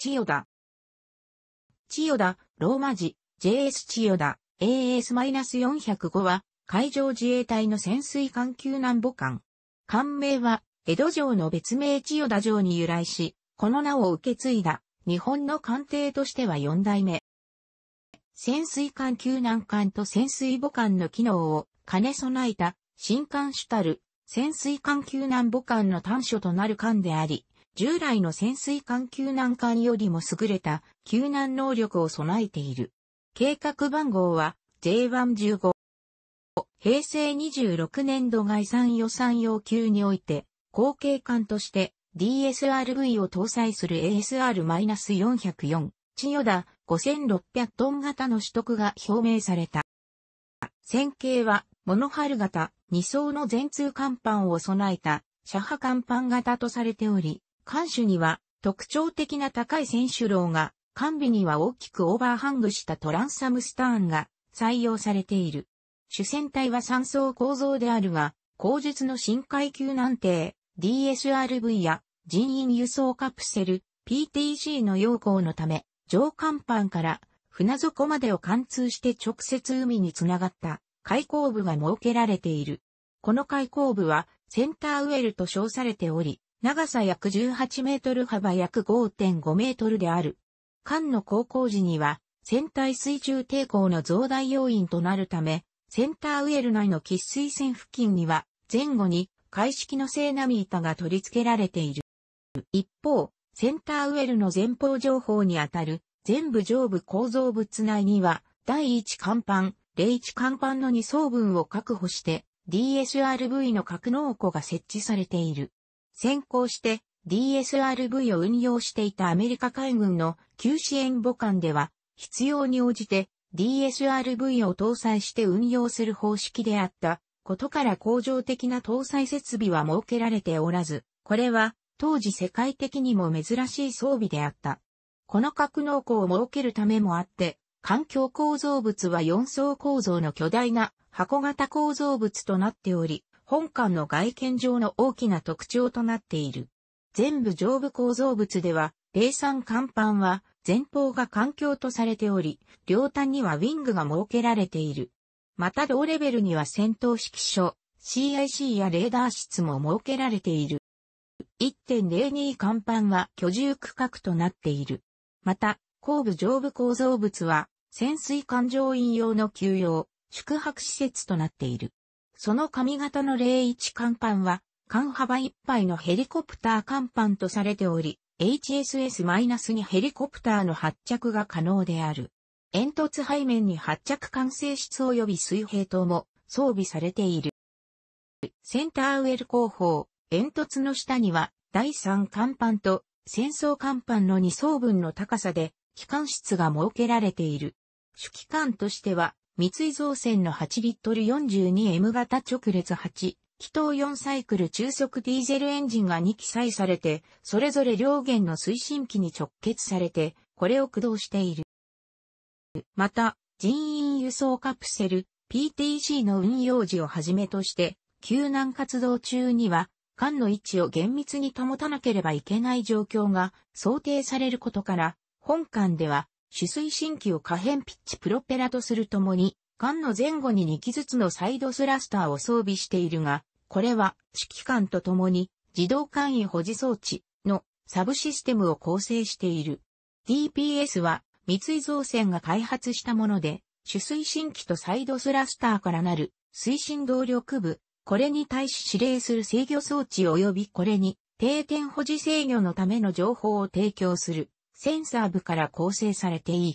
千代田。千代田、ローマ字、JS 千代田、AS-405 は、海上自衛隊の潜水艦救難母艦。艦名は、江戸城の別名千代田城に由来し、この名を受け継いだ、日本の艦艇としては4代目。潜水艦救難艦と潜水母艦の機能を兼ね備えた、新艦主たる、潜水艦救難母艦の短所となる艦であり、従来の潜水艦救難艦よりも優れた救難能力を備えている。計画番号は J115。平成26年度概算予算要求において、後継艦として DSRV を搭載する ASR-404、千代田5600トン型の取得が表明された。線形は、モノハル型、2層の全通甲板を備えた、車波艦板型とされており、艦首には特徴的な高い選手楼が、艦尾には大きくオーバーハングしたトランサムスターンが採用されている。主戦隊は3層構造であるが、後述の深海級難定、DSRV や人員輸送カプセル、p t c の要項のため、上甲板から船底までを貫通して直接海につながった開口部が設けられている。この開口部はセンターウェルと称されており、長さ約18メートル幅約5.5メートルである。艦の航行時には、船体水中抵抗の増大要因となるため、センターウェル内の喫水線付近には、前後に、海式のセーナミ板が取り付けられている。一方、センターウェルの前方情報にあたる、全部上部構造物内には、第1甲板、例1甲板の2層分を確保して、DSRV の格納庫が設置されている。先行して DSRV を運用していたアメリカ海軍の旧支援母艦では、必要に応じて DSRV を搭載して運用する方式であったことから工場的な搭載設備は設けられておらず、これは当時世界的にも珍しい装備であった。この格納庫を設けるためもあって、環境構造物は4層構造の巨大な箱型構造物となっており、本館の外見上の大きな特徴となっている。全部上部構造物では、零散甲板は前方が環境とされており、両端にはウィングが設けられている。また同レベルには戦闘指揮所、CIC やレーダー室も設けられている。1.02甲板は居住区画となっている。また、後部上部構造物は、潜水艦乗員用の休養、宿泊施設となっている。その髪型の01艦板は、艦幅いっぱいのヘリコプター艦板とされており、HSS-2 ヘリコプターの発着が可能である。煙突背面に発着管制室及び水平塔も装備されている。センターウェル後方、煙突の下には第3艦板と戦争艦板の2層分の高さで機関室が設けられている。主機関としては三井造船の8リットル 42M 型直列8、気筒4サイクル中速ディーゼルエンジンが2記載されて、それぞれ両弦の推進機に直結されて、これを駆動している。また、人員輸送カプセル PTC の運用時をはじめとして、救難活動中には、間の位置を厳密に保たなければいけない状況が想定されることから、本館では主水新規を可変ピッチプロペラとするともに、艦の前後に2機ずつのサイドスラスターを装備しているが、これは指揮官とともに自動艦位保持装置のサブシステムを構成している。DPS は三井造船が開発したもので、主推進機とサイドスラスターからなる推進動力部、これに対し指令する制御装置及びこれに定点保持制御のための情報を提供する。センサー部から構成されていい。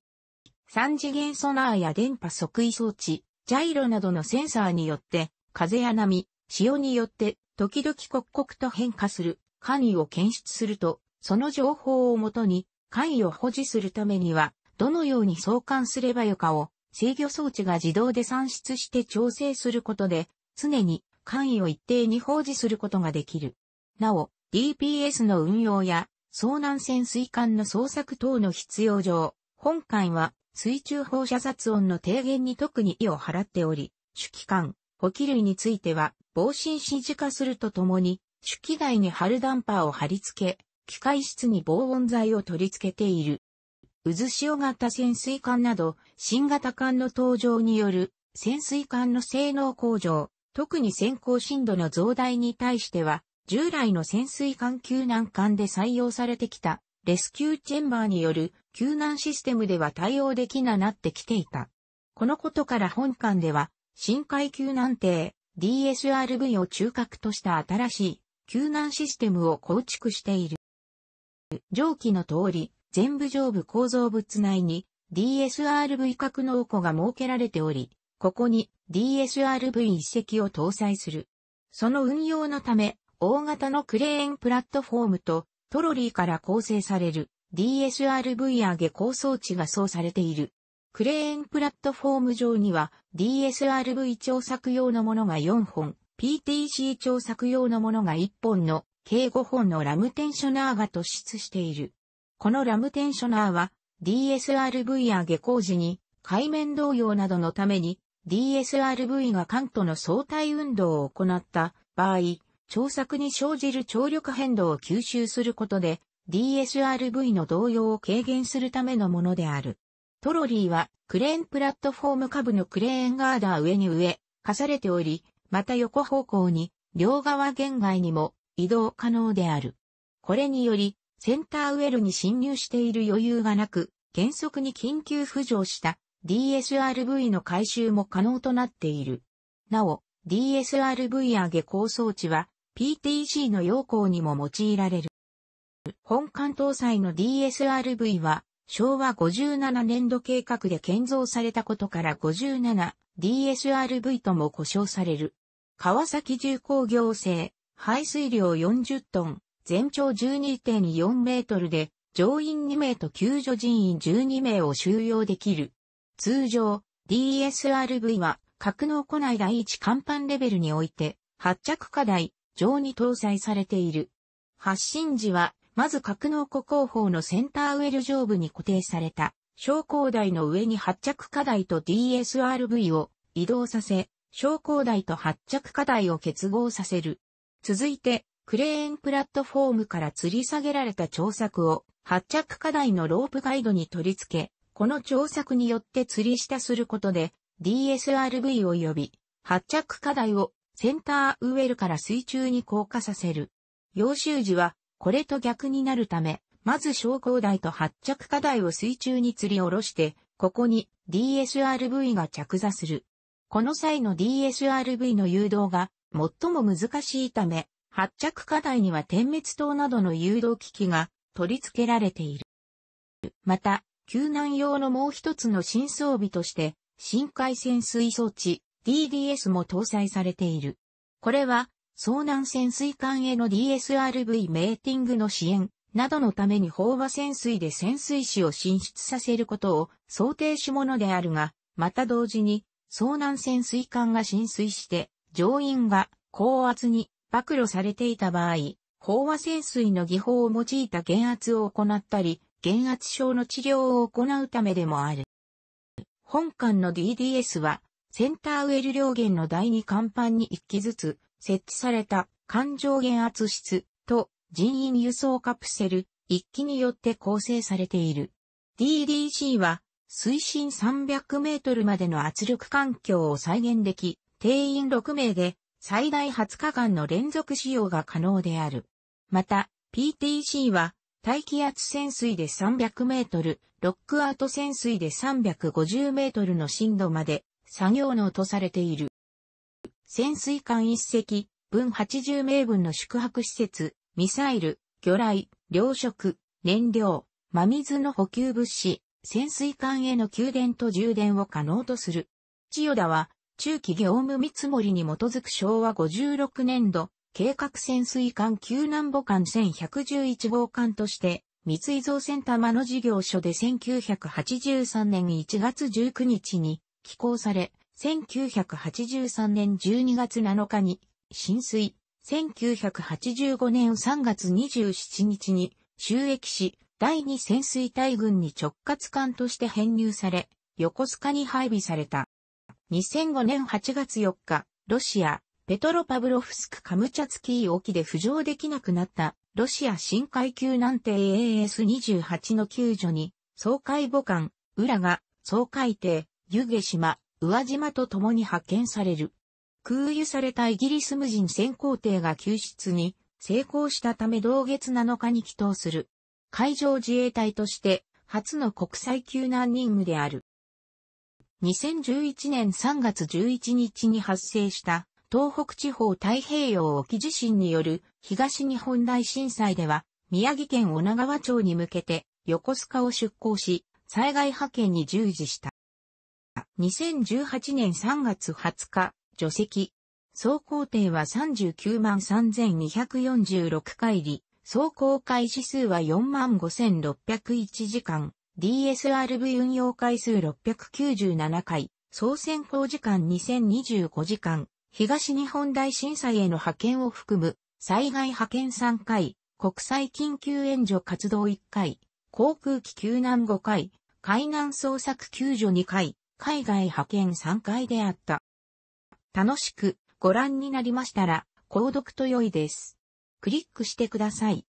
三次元ソナーや電波測位装置、ジャイロなどのセンサーによって、風や波、潮によって、時々刻々と変化する、範囲を検出すると、その情報をもとに、範囲を保持するためには、どのように相関すればよかを、制御装置が自動で算出して調整することで、常に範囲を一定に保持することができる。なお、DPS の運用や遭難潜水艦の捜索等の必要上、本艦は水中放射雑音の低減に特に意を払っており、主機関、補給類については、防振指示化するとともに、主機台に貼るダンパーを貼り付け、機械室に防音材を取り付けている。渦潮型潜水艦など、新型艦の登場による潜水艦の性能向上、特に先行深度の増大に対しては、従来の潜水艦救難艦で採用されてきたレスキューチェンバーによる救難システムでは対応できななってきていた。このことから本艦では深海救難艇 DSRV を中核とした新しい救難システムを構築している。上記の通り、全部上部構造物内に DSRV 格納庫が設けられており、ここに DSRV 一隻を搭載する。その運用のため、大型のクレーンプラットフォームとトロリーから構成される DSRV 上げ構装置がそうされている。クレーンプラットフォーム上には DSRV 調作用のものが4本、PTC 調作用のものが1本の計5本のラムテンショナーが突出している。このラムテンショナーは DSRV 上げ工時に海面動揺などのために DSRV が関東の相対運動を行った場合、調作に生じる張力変動を吸収することで、DSRV の動揺を軽減するためのものである。トロリーは、クレーンプラットフォーム下部のクレーンガーダー上に上、課されており、また横方向に、両側限外にも移動可能である。これにより、センターウェルに侵入している余裕がなく、原則に緊急浮上した DSRV の回収も可能となっている。なお、DSRV 上げ構装置は、PTC の要項にも用いられる。本館搭載の DSRV は昭和57年度計画で建造されたことから 57DSRV とも呼称される。川崎重工業製、排水量40トン、全長12.4メートルで、乗員2名と救助人員12名を収容できる。通常、DSRV は格納庫内第一甲板レベルにおいて、発着課題、上に搭載されている。発信時は、まず格納庫後方のセンターウェル上部に固定された、昇降台の上に発着課題と DSRV を移動させ、昇降台と発着課題を結合させる。続いて、クレーンプラットフォームから吊り下げられた調索を、発着課題のロープガイドに取り付け、この調索によって吊り下することで、DSRV 及び発着課題をセンターウェルから水中に降下させる。要州時は、これと逆になるため、まず昇降台と発着課題を水中に吊り下ろして、ここに DSRV が着座する。この際の DSRV の誘導が最も難しいため、発着課題には点滅灯などの誘導機器が取り付けられている。また、救難用のもう一つの新装備として、深海潜水装置、DDS も搭載されている。これは、遭難潜水艦への DSRV メーティングの支援などのために飽和潜水で潜水士を進出させることを想定しものであるが、また同時に遭難潜水艦が浸水して乗員が高圧に暴露されていた場合、飽和潜水の技法を用いた減圧を行ったり、減圧症の治療を行うためでもある。本艦の DDS はセンターウェル両弦の第2甲板に1機ずつ設置された環状弦圧室と人員輸送カプセル1機によって構成されている。DDC は水深300メートルまでの圧力環境を再現でき、定員6名で最大20日間の連続使用が可能である。また、PTC は大気圧潜水で300メートル、ロックアウト潜水で350メートルの深度まで作業能とされている。潜水艦一隻、分80名分の宿泊施設、ミサイル、魚雷、糧食、燃料、真水の補給物資、潜水艦への給電と充電を可能とする。千代田は、中期業務見積もりに基づく昭和56年度、計画潜水艦救難母艦1111号艦として、三井造船玉の事業所で1983年1月19日に寄港され、1983年12月7日に浸水、1985年3月27日に収益し、第二潜水隊軍に直轄艦として編入され、横須賀に配備された。2005年8月4日、ロシア、ペトロパブロフスクカムチャツキー沖で浮上できなくなったロシア深海級難艇 a s 2 8の救助に、総海母艦、ウラが、総海艇、湯気島、宇和島と共に派遣される。空輸されたイギリス無人潜航艇が救出に成功したため同月7日に帰投する。海上自衛隊として初の国際救難任務である。2011年3月11日に発生した東北地方太平洋沖地震による東日本大震災では宮城県女川町に向けて横須賀を出港し災害派遣に従事した。2018年3月20日、除籍。総工程は39万3246回り、総公開指数は4万5601時間、DSRV 運用回数697回、総選考時間2025時間、東日本大震災への派遣を含む、災害派遣3回、国際緊急援助活動1回、航空機救難5回、海難捜索救助2回、海外派遣3回であった。楽しくご覧になりましたら、購読と良いです。クリックしてください。